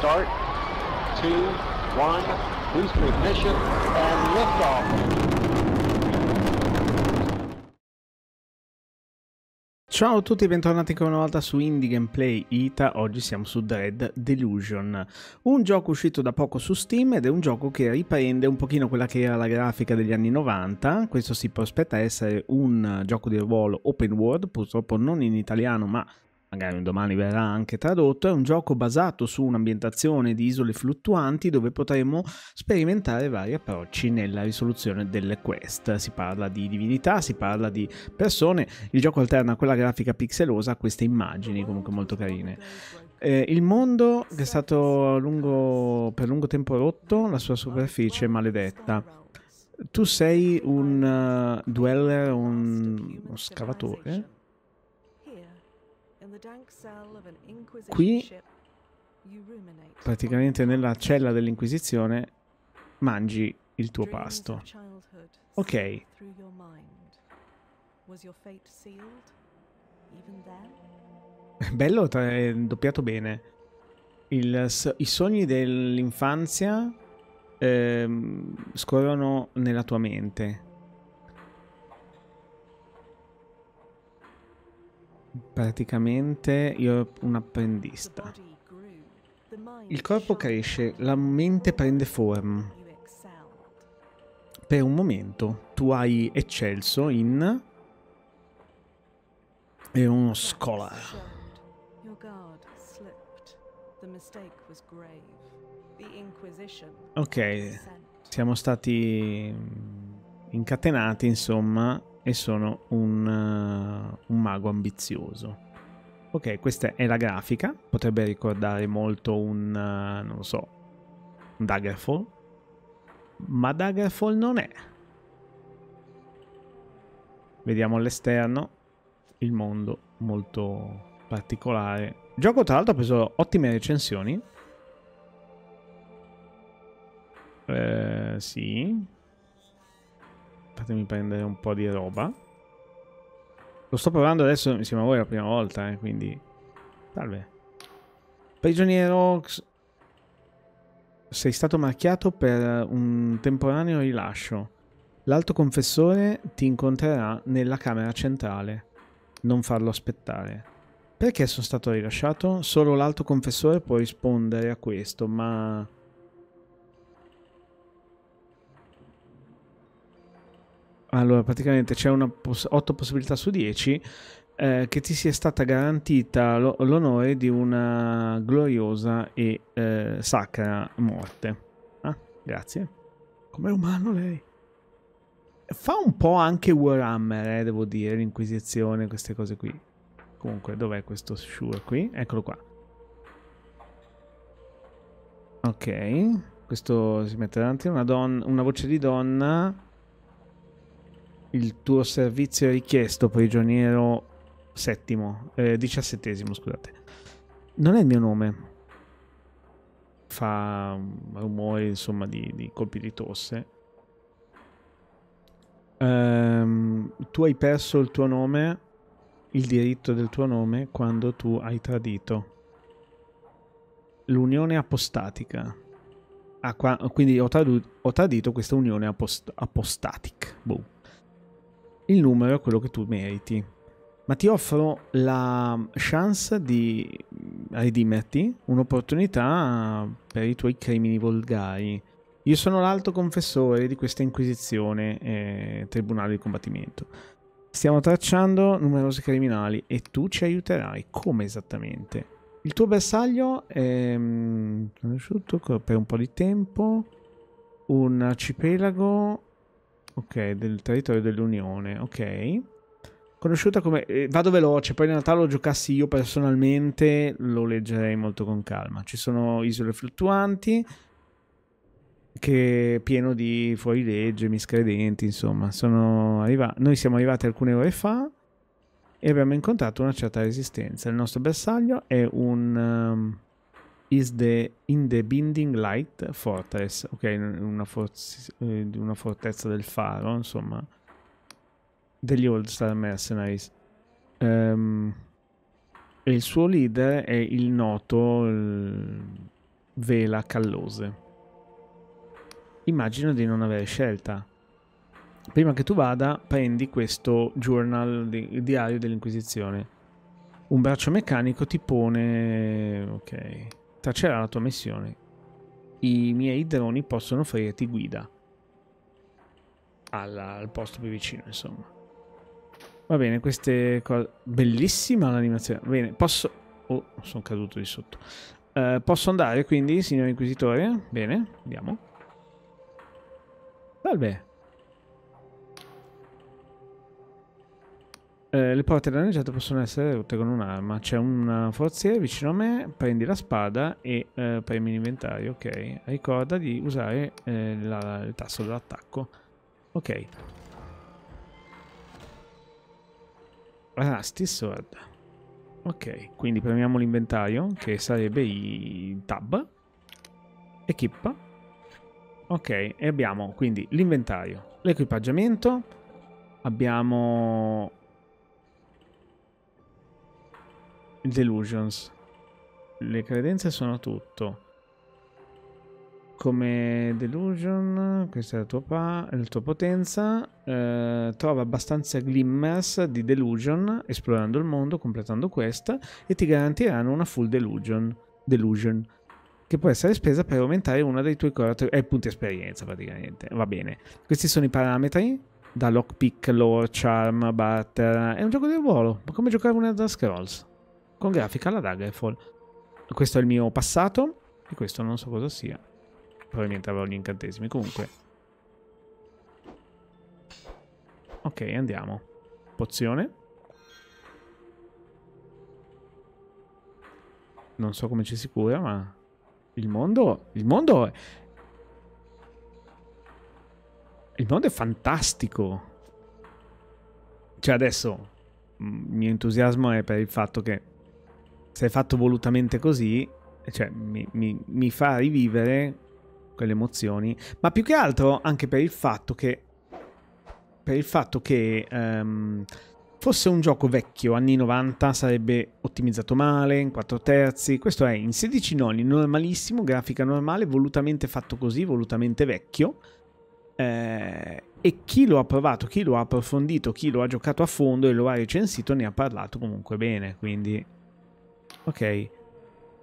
start, two, one, boost ignition, and liftoff. Ciao a tutti e bentornati ancora una volta su Indie Gameplay Ita, oggi siamo su Dread Delusion, un gioco uscito da poco su Steam ed è un gioco che riprende un pochino quella che era la grafica degli anni 90, questo si prospetta essere un gioco di ruolo open world, purtroppo non in italiano ma magari un domani verrà anche tradotto, è un gioco basato su un'ambientazione di isole fluttuanti dove potremo sperimentare vari approcci nella risoluzione delle quest. Si parla di divinità, si parla di persone, il gioco alterna quella grafica pixelosa a queste immagini comunque molto carine. Eh, il mondo è stato lungo, per lungo tempo rotto, la sua superficie è maledetta. Tu sei un uh, dweller, un, un scavatore? Qui, praticamente nella cella dell'Inquisizione, mangi il tuo pasto. Ok. Bello, è doppiato bene. Il, I sogni dell'infanzia ehm, scorrono nella tua mente. praticamente io ero un apprendista. Il corpo cresce, la mente prende forma. Per un momento tu hai eccelso in... e uno scholar. Ok, siamo stati incatenati, insomma, e sono un, uh, un mago ambizioso. Ok, questa è la grafica, potrebbe ricordare molto un, uh, non so, un Daggerfall, ma Daggerfall non è. Vediamo all'esterno il mondo molto particolare. Il gioco tra l'altro ha preso ottime recensioni. Eh, sì, Fatemi prendere un po' di roba. Lo sto provando adesso insieme a voi la prima volta, eh, quindi... Salve. Prigioniero... Sei stato marchiato per un temporaneo rilascio. L'alto confessore ti incontrerà nella camera centrale. Non farlo aspettare. Perché sono stato rilasciato? Solo l'alto confessore può rispondere a questo, ma... allora praticamente c'è poss 8 possibilità su 10 eh, che ti sia stata garantita l'onore di una gloriosa e eh, sacra morte. Ah, grazie. Com'è umano lei? Fa un po' anche Warhammer, eh, devo dire, l'Inquisizione, queste cose qui. Comunque, dov'è questo Shure qui? Eccolo qua. Ok, questo si mette davanti una, una voce di donna il tuo servizio è richiesto, prigioniero settimo, eh, diciassettesimo, scusate. Non è il mio nome. Fa rumori, insomma, di, di colpi di tosse. Um, tu hai perso il tuo nome, il diritto del tuo nome, quando tu hai tradito l'unione apostatica. Ah, qua, quindi ho, tradu- ho tradito questa unione apost- apostatica. Boh il numero è quello che tu meriti, ma ti offro la chance di redimerti, un'opportunità per i tuoi crimini volgari. Io sono l'alto confessore di questa inquisizione eh, tribunale di combattimento. Stiamo tracciando numerosi criminali e tu ci aiuterai. Come esattamente? Il tuo bersaglio è mm, conosciuto per un po' di tempo, un arcipelago Ok, del territorio dell'Unione, ok. Conosciuta come... Eh, vado veloce, poi in realtà lo giocassi io personalmente, lo leggerei molto con calma. Ci sono isole fluttuanti, che è pieno di fuorilegge, miscredenti, insomma. Noi siamo arrivati alcune ore fa e abbiamo incontrato una certa resistenza. Il nostro bersaglio è un... Um, is the, in the Binding Light Fortress, ok, una, for eh, una fortezza del faro, insomma, degli Old Star Mercenaries. Um, e il suo leader è il noto il Vela Callose. Immagino di non avere scelta. Prima che tu vada, prendi questo journal, di, diario dell'Inquisizione. Un braccio meccanico ti pone... ok... Tacerà la tua missione. I miei droni possono offrirti guida. Alla, al posto più vicino, insomma. Va bene, queste cose... Bellissima l'animazione. bene, posso... Oh, sono caduto di sotto. Uh, posso andare quindi, signor Inquisitore? Bene, andiamo. Salve. Eh, le porte danneggiate possono essere rotte con un'arma. C'è un forziere vicino a me, prendi la spada e eh, premi l'inventario, ok. Ricorda di usare eh, la, il tasto dell'attacco. Ok. Rusty Sword. Ok, quindi premiamo l'inventario, che sarebbe i tab. Equip. Ok, e abbiamo quindi l'inventario, l'equipaggiamento, abbiamo Delusions. Le credenze sono tutto. Come delusion, questa è la tua, la tua potenza. Eh, trova abbastanza glimmers di delusion esplorando il mondo, completando questa, e ti garantiranno una full delusion. Delusion che può essere spesa per aumentare una dei tuoi caratteri, eh, punti esperienza praticamente, va bene. Questi sono i parametri, da lockpick, lore, charm, barter, è un gioco di ruolo, ma come giocare una Elder Scrolls con grafica alla Daggerfall. Questo è il mio passato e questo non so cosa sia. Probabilmente avrò gli incantesimi, comunque. Ok, andiamo. Pozione. Non so come ci si cura, ma... Il mondo... Il mondo è... Il mondo è fantastico. Cioè adesso... Mm, il mio entusiasmo è per il fatto che se è fatto volutamente così, cioè, mi, mi, mi fa rivivere quelle emozioni, ma più che altro anche per il fatto che, per il fatto che um, fosse un gioco vecchio, anni 90, sarebbe ottimizzato male, in 4 terzi, questo è in 16 noni, normalissimo, grafica normale, volutamente fatto così, volutamente vecchio, eh, e chi lo ha provato, chi lo ha approfondito, chi lo ha giocato a fondo e lo ha recensito ne ha parlato comunque bene, quindi Ok.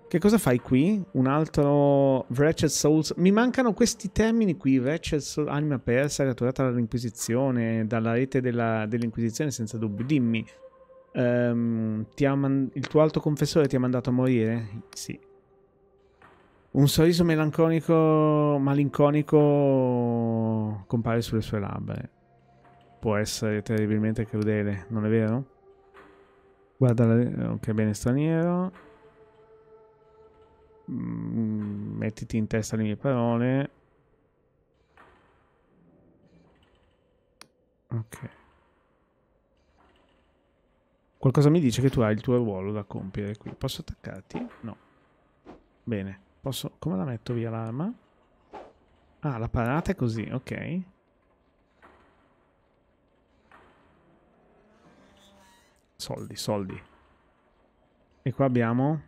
Che cosa fai qui? Un altro Wretched Souls. Mi mancano questi termini qui, Wretched Souls, anima persa, catturata dall'Inquisizione, dalla rete dell'Inquisizione, dell senza dubbio. Dimmi, um, il tuo alto confessore ti ha mandato a morire? Sì. Un sorriso melanconico, malinconico compare sulle sue labbra. Può essere terribilmente crudele, non è vero? Guarda, la... Eh, ok, bene straniero. Mm, mettiti in testa le mie parole. Ok. Qualcosa mi dice che tu hai il tuo ruolo da compiere qui. Posso attaccarti? No. Bene. Posso... Come la metto via l'arma? Ah, la parata è così, ok. soldi, soldi. E qua abbiamo...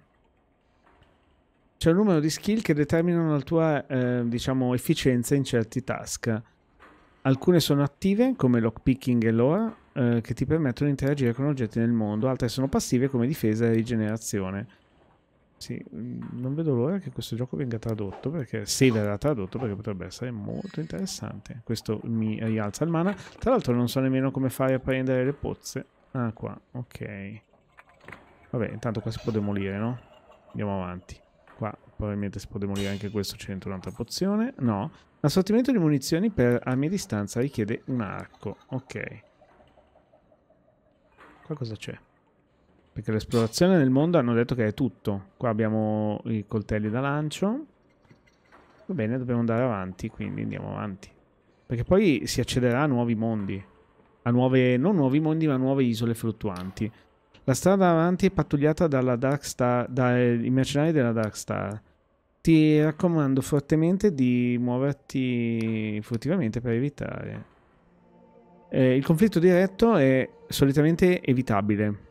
C'è un numero di skill che determinano la tua, eh, diciamo, efficienza in certi task. Alcune sono attive, come lockpicking e lore, eh, che ti permettono di interagire con oggetti nel mondo. Altre sono passive, come difesa e rigenerazione. Sì, mm, non vedo l'ora che questo gioco venga tradotto, perché se verrà tradotto, perché potrebbe essere molto interessante. Questo mi rialza il mana. Tra l'altro non so nemmeno come fare a prendere le pozze. Ah, qua, ok. Vabbè, intanto qua si può demolire, no? Andiamo avanti. Qua probabilmente si può demolire anche questo, c'è un'altra pozione. No. Assortimento di munizioni per armi a distanza richiede un arco. Ok. Qua cosa c'è? Perché l'esplorazione nel mondo hanno detto che è tutto. Qua abbiamo i coltelli da lancio. Va bene, dobbiamo andare avanti, quindi andiamo avanti. Perché poi si accederà a nuovi mondi a nuove, non nuovi mondi, ma nuove isole fluttuanti. La strada avanti è pattugliata dalla Darkstar, dai eh, mercenari della Darkstar. Ti raccomando fortemente di muoverti furtivamente per evitare. Eh, il conflitto diretto è solitamente evitabile.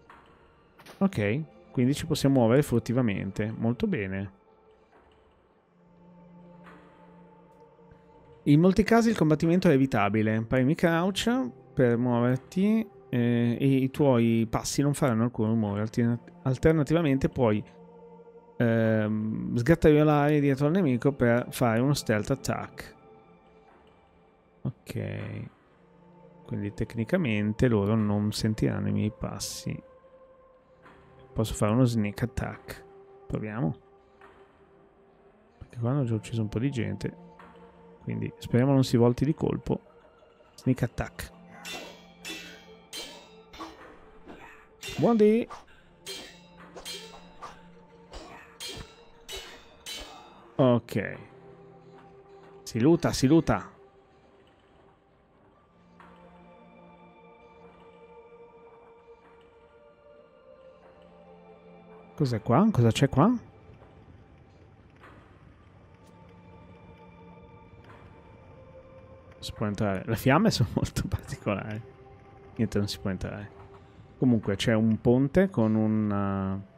Ok, quindi ci possiamo muovere furtivamente. Molto bene. In molti casi il combattimento è evitabile. Premi crouch per muoverti eh, e i tuoi passi non faranno alcun rumore. Alternativamente puoi ehm, sgattaiolare dietro al nemico per fare uno stealth attack. Ok. Quindi tecnicamente loro non sentiranno i miei passi. Posso fare uno sneak attack. Proviamo. Perché qua hanno già ucciso un po' di gente. Quindi speriamo non si volti di colpo. Sneak attack. Buondì! Ok. Si luta, si luta. Cos'è qua? Cosa c'è qua? Si può entrare. Le fiamme sono molto particolari. Niente, non si può entrare. Comunque c'è un ponte con un... Eh,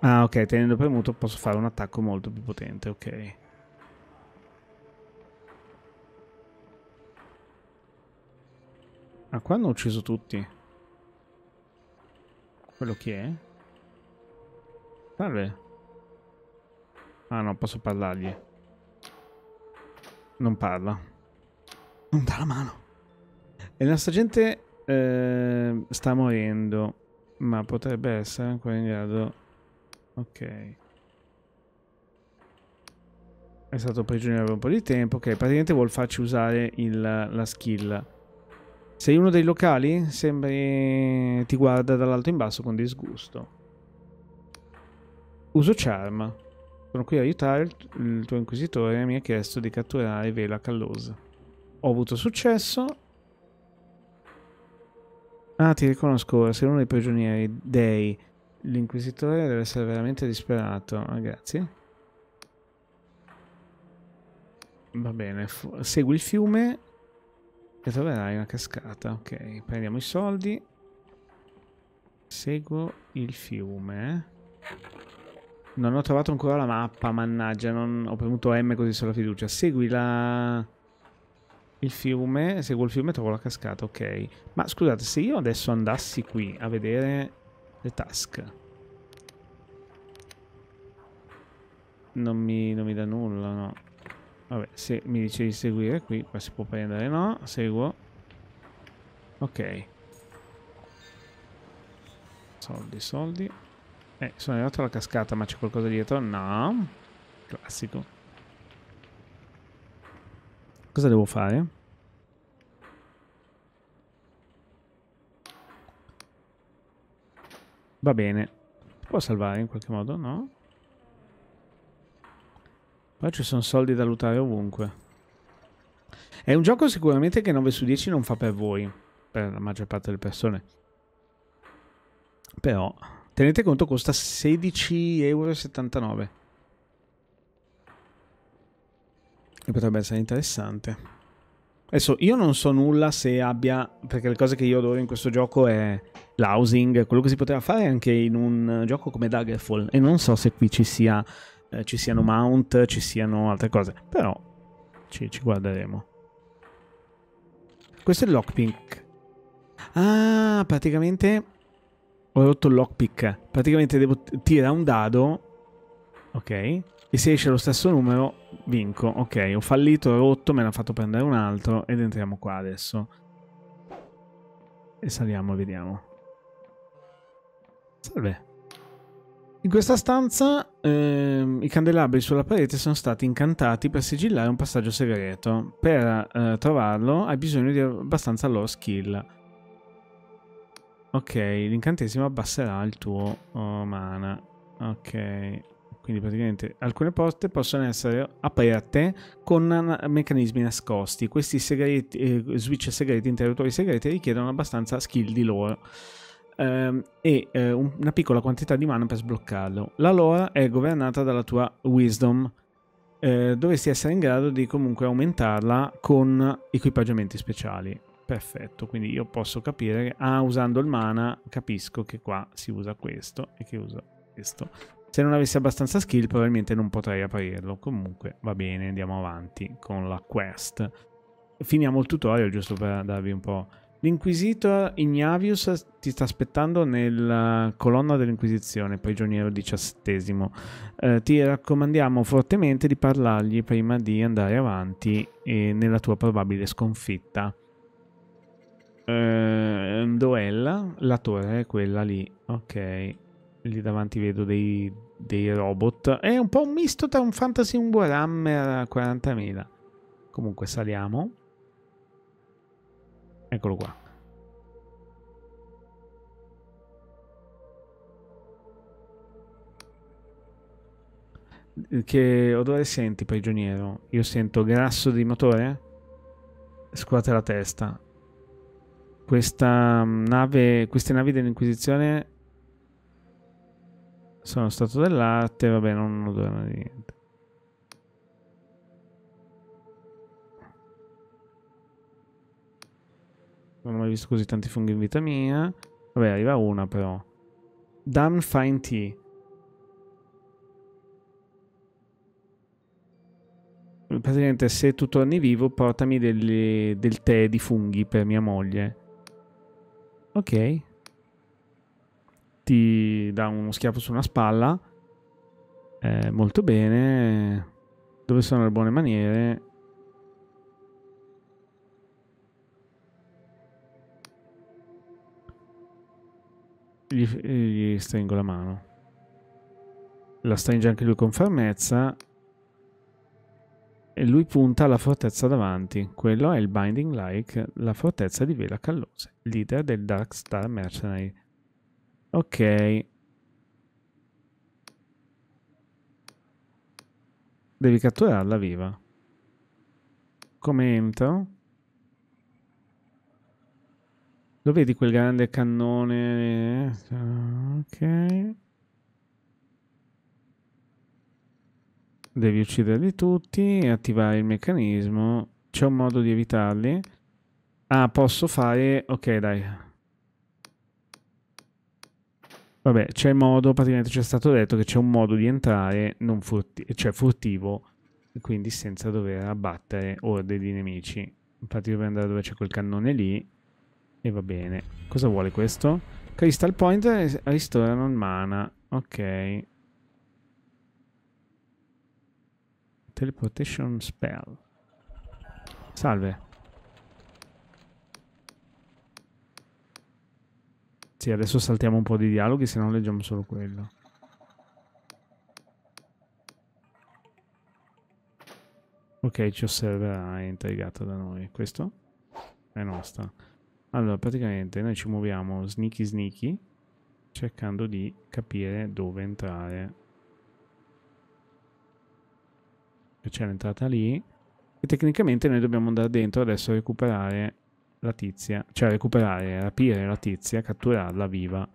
ah ok, tenendo premuto posso fare un attacco molto più potente, ok. Ma ah, qua hanno ucciso tutti. Quello chi è? Salve. Ah no, posso parlargli. Non parla. Non dà la mano. E la nostra gente eh, sta morendo, ma potrebbe essere ancora in grado... Ok. È stato prigioniero per un po' di tempo. Ok, praticamente vuol farci usare il, la skill. Sei uno dei locali? Sembri... ti guarda dall'alto in basso con disgusto. Uso charm. Sono qui a aiutare il, il tuo inquisitore mi ha chiesto di catturare Vela Callosa. Ho avuto successo. Ah, ti riconosco, sei uno dei prigionieri dei... L'inquisitore deve essere veramente disperato. Ah, grazie. Va bene, segui il fiume e troverai una cascata. Ok, prendiamo i soldi. Seguo il fiume. Non ho trovato ancora la mappa, mannaggia. Non... Ho premuto M così sulla fiducia. Segui la il fiume, seguo il fiume e trovo la cascata, ok. Ma scusate, se io adesso andassi qui a vedere le task, non mi, non mi dà nulla, no. Vabbè, se mi dice di seguire qui, qua si può prendere, no, seguo. Ok. Soldi, soldi. Eh, sono arrivato alla cascata, ma c'è qualcosa dietro? No. Classico. Cosa devo fare? Va bene. Può salvare in qualche modo, no? Poi ci sono soldi da lottare ovunque. È un gioco sicuramente che 9 su 10 non fa per voi, per la maggior parte delle persone. Però, tenete conto, costa 16,79 euro. E potrebbe essere interessante. Adesso io non so nulla se abbia, perché le cose che io adoro in questo gioco è l'housing, quello che si poteva fare anche in un gioco come Daggerfall e non so se qui ci, sia, eh, ci siano mount, ci siano altre cose, però ci, ci guarderemo. Questo è il lockpick. Ah, praticamente ho rotto il lockpick. Praticamente devo tirare un dado. Ok. E se esce lo stesso numero, vinco. Ok, ho fallito, ho rotto, me ne ha fatto prendere un altro ed entriamo qua adesso. E saliamo e vediamo. Salve. In questa stanza ehm, i candelabri sulla parete sono stati incantati per sigillare un passaggio segreto. Per eh, trovarlo hai bisogno di abbastanza low skill. Ok, l'incantesimo abbasserà il tuo oh, mana. Ok, quindi praticamente alcune porte possono essere aperte con meccanismi nascosti. Questi segreti, eh, switch segreti, interruttori segreti richiedono abbastanza skill di loro ehm, e eh, una piccola quantità di mana per sbloccarlo. La lore è governata dalla tua wisdom, eh, dovresti essere in grado di comunque aumentarla con equipaggiamenti speciali. Perfetto, quindi io posso capire ah, usando il mana capisco che qua si usa questo e che usa questo. Se non avessi abbastanza skill probabilmente non potrei aprirlo. Comunque va bene, andiamo avanti con la quest. Finiamo il tutorial giusto per darvi un po'... L'Inquisitor Ignavius ti sta aspettando nella eh, colonna dell'Inquisizione, prigioniero diciassettesimo. Eh, ti raccomandiamo fortemente di parlargli prima di andare avanti eh, nella tua probabile sconfitta. Eh, Doella, la torre è quella lì, ok lì davanti vedo dei, dei, robot. È un po' un misto tra un fantasy e un Warhammer 40.000. Comunque saliamo. Eccolo qua. Che odore senti, prigioniero? Io sento grasso di motore? Scuote la testa. Questa mm, nave, queste navi dell'Inquisizione sono stato dell'arte, vabbè, non ho dono di niente. Non ho mai visto così tanti funghi in vita mia. Vabbè, arriva una però. Damn fine tea. Praticamente se tu torni vivo portami delle, del tè di funghi per mia moglie. Ok ti dà uno schiaffo su una spalla. Eh, molto bene. Dove sono le buone maniere? Gli, gli stringo la mano. La stringe anche lui con fermezza. E lui punta alla fortezza davanti. Quello è il Binding Like, la fortezza di Vela Callose, leader del Dark Star Mercenary Ok. Devi catturarla viva. Come entro? Lo vedi quel grande cannone? Ok. Devi ucciderli tutti e attivare il meccanismo. C'è un modo di evitarli? Ah, posso fare... Ok, dai. Vabbè, c'è modo, praticamente ci è stato detto che c'è un modo di entrare non furti- cioè furtivo, quindi senza dover abbattere orde di nemici. Infatti dobbiamo andare dove c'è quel cannone lì e va bene. Cosa vuole questo? Crystal Point ristorano il mana. Ok. Teleportation Spell. Salve. Sì, adesso saltiamo un po' di dialoghi, se no leggiamo solo quello. Ok, ci osserverà, è intrigata da noi. Questo è nostra. Allora, praticamente noi ci muoviamo sneaky sneaky, cercando di capire dove entrare. C'è l'entrata lì. E tecnicamente noi dobbiamo andare dentro adesso a recuperare la tizia, cioè recuperare, rapire la tizia, catturarla viva.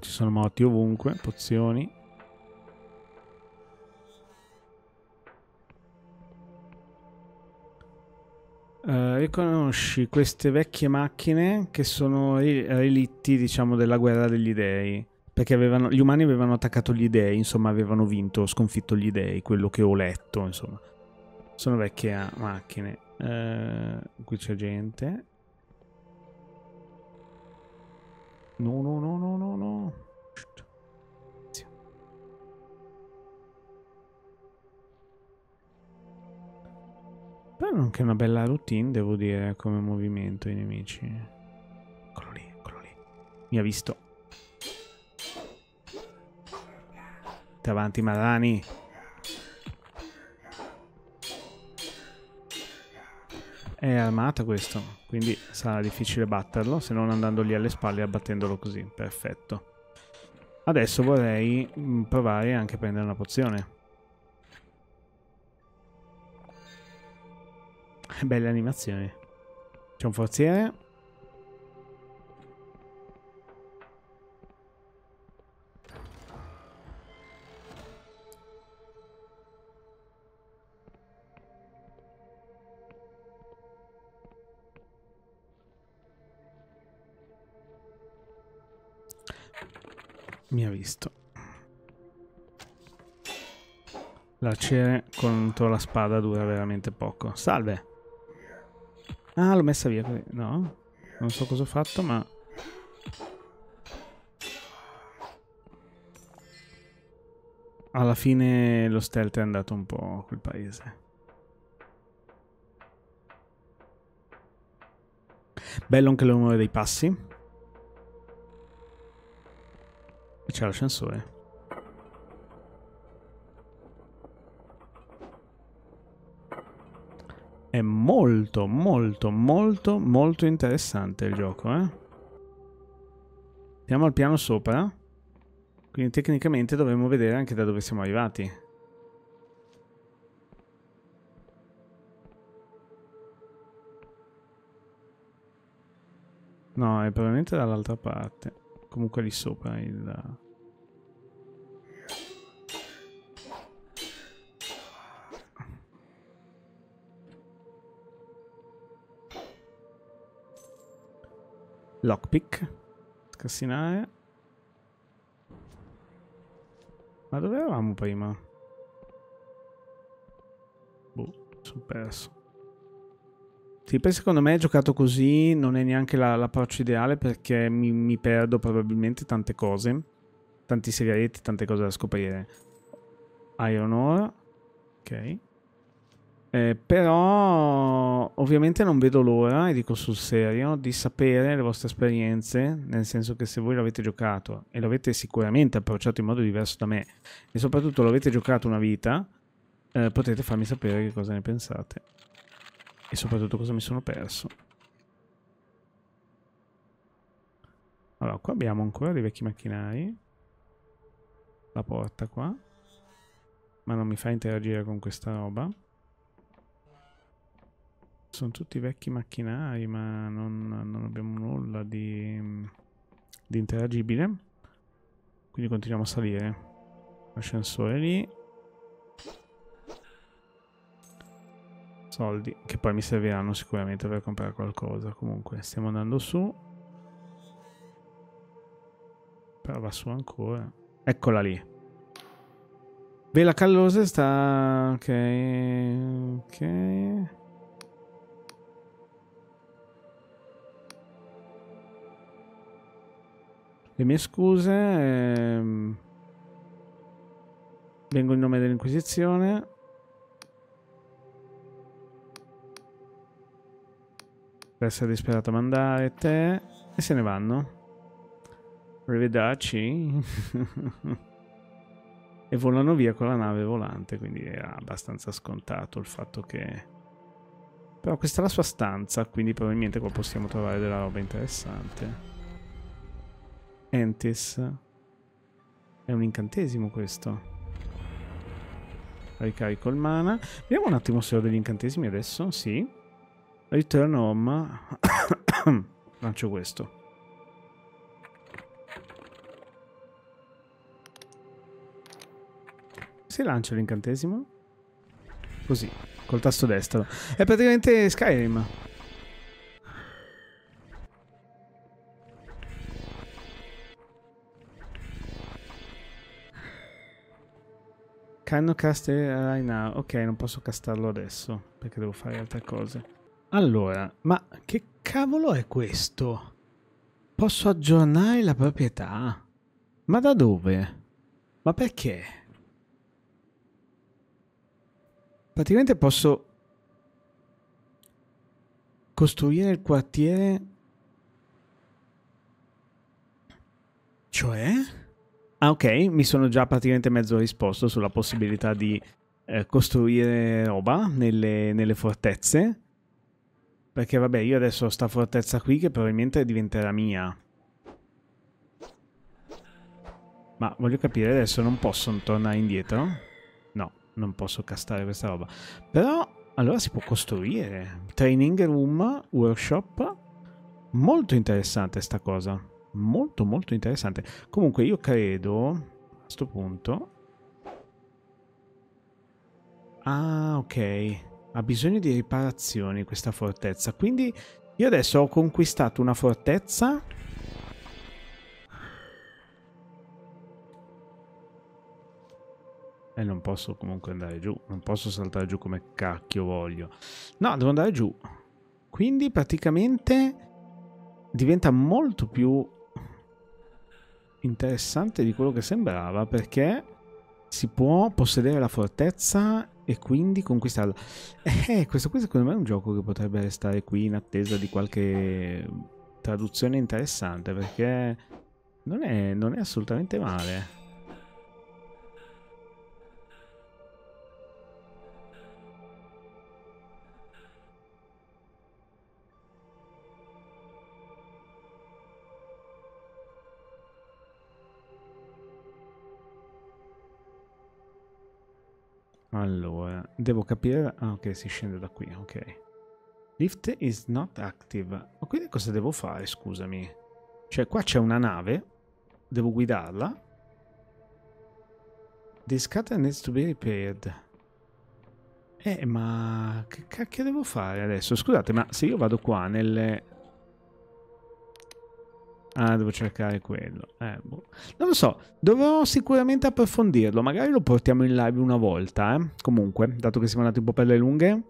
Ci sono morti ovunque, pozioni. Uh, riconosci queste vecchie macchine che sono relitti, diciamo, della guerra degli dei perché avevano, gli umani avevano attaccato gli dei, insomma avevano vinto, sconfitto gli dei, quello che ho letto, insomma. Sono vecchie ah, macchine. Uh, qui c'è gente. No, no, no, no, no, no. Però anche una bella routine, devo dire, come movimento i nemici. Eccolo lì, eccolo lì. Mi ha visto. avanti, Madani. È armato questo, quindi sarà difficile batterlo, se non andando lì alle spalle e abbattendolo così. Perfetto. Adesso vorrei mm, provare anche a prendere una pozione. Belle animazioni. C'è un forziere. mi ha visto. L'arciere contro la spada dura veramente poco. Salve! Ah, l'ho messa via. così. No? Non so cosa ho fatto, ma... Alla fine lo stealth è andato un po' a quel paese. Bello anche l'umore dei passi. c'è l'ascensore. È molto, molto, molto, molto interessante il gioco, eh. Siamo al piano sopra. Quindi tecnicamente dovremmo vedere anche da dove siamo arrivati. No, è probabilmente dall'altra parte. Comunque lì sopra il... Lockpick. Scassinare. Ma dove eravamo prima? Boh, sono perso. Sì, poi secondo me giocato così non è neanche l'approccio la, ideale perché mi, mi, perdo probabilmente tante cose, tanti segreti, tante cose da scoprire. Iron Ore, ok. Eh, però ovviamente non vedo l'ora, e dico sul serio, di sapere le vostre esperienze, nel senso che se voi l'avete giocato e l'avete sicuramente approcciato in modo diverso da me, e soprattutto l'avete giocato una vita, eh, potete farmi sapere che cosa ne pensate. E soprattutto cosa mi sono perso. Allora, qua abbiamo ancora dei vecchi macchinari. La porta qua. Ma non mi fa interagire con questa roba. Sono tutti vecchi macchinari, ma non, non abbiamo nulla di, di interagibile. Quindi continuiamo a salire. L'ascensore lì. Soldi, che poi mi serviranno sicuramente per comprare qualcosa. Comunque, stiamo andando su. Però va su ancora. Eccola lì. Vela Callose sta... Ok... Ok... Le mie scuse. Ehm... Vengo in nome dell'Inquisizione. per essere disperato a mandare te. E se ne vanno. Arrivederci. e volano via con la nave volante. Quindi era abbastanza scontato il fatto che. Però questa è la sua stanza, quindi probabilmente qua possiamo trovare della roba interessante. Entis. È un incantesimo questo. Ricarico il mana. Vediamo un attimo se ho degli incantesimi adesso. Sì. Return home. Lancio questo. Si lancia l'incantesimo? Così, col tasto destro. È praticamente Skyrim. Canno cast right now. Ok, non posso castarlo adesso perché devo fare altre cose. Allora, ma che cavolo è questo? Posso aggiornare la proprietà? Ma da dove? Ma perché? Praticamente posso costruire il quartiere... Cioè? Ah ok, mi sono già praticamente mezzo risposto sulla possibilità di eh, costruire roba nelle, nelle fortezze. Perché vabbè, io adesso ho sta fortezza qui che probabilmente diventerà mia. Ma voglio capire, adesso non posso tornare indietro? No, non posso castare questa roba. Però, allora si può costruire. Training room, workshop. Molto interessante sta cosa molto molto interessante. Comunque io credo, a questo punto... Ah, ok. Ha bisogno di riparazioni questa fortezza. Quindi io adesso ho conquistato una fortezza... E non posso comunque andare giù. Non posso saltare giù come cacchio voglio. No, devo andare giù. Quindi praticamente diventa molto più interessante di quello che sembrava perché si può possedere la fortezza e quindi conquistarla. Eh, questo qui secondo me è un gioco che potrebbe restare qui in attesa di qualche traduzione interessante perché non è, non è assolutamente male. Allora, devo capire... Ah, ok, si scende da qui, ok. Lift is not active. Ma quindi cosa devo fare, scusami? Cioè, qua c'è una nave. Devo guidarla. This cutter needs to be repaired. Eh, ma che cacchio devo fare adesso? Scusate, ma se io vado qua nelle... Ah, devo cercare quello. Eh, boh. Non lo so, dovrò sicuramente approfondirlo. Magari lo portiamo in live una volta. Eh. Comunque, dato che siamo andati un po' per le lunghe.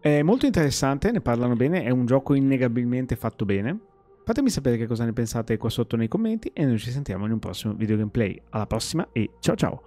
È molto interessante, ne parlano bene. È un gioco innegabilmente fatto bene. Fatemi sapere che cosa ne pensate qua sotto nei commenti e noi ci sentiamo in un prossimo video gameplay. Alla prossima e ciao ciao!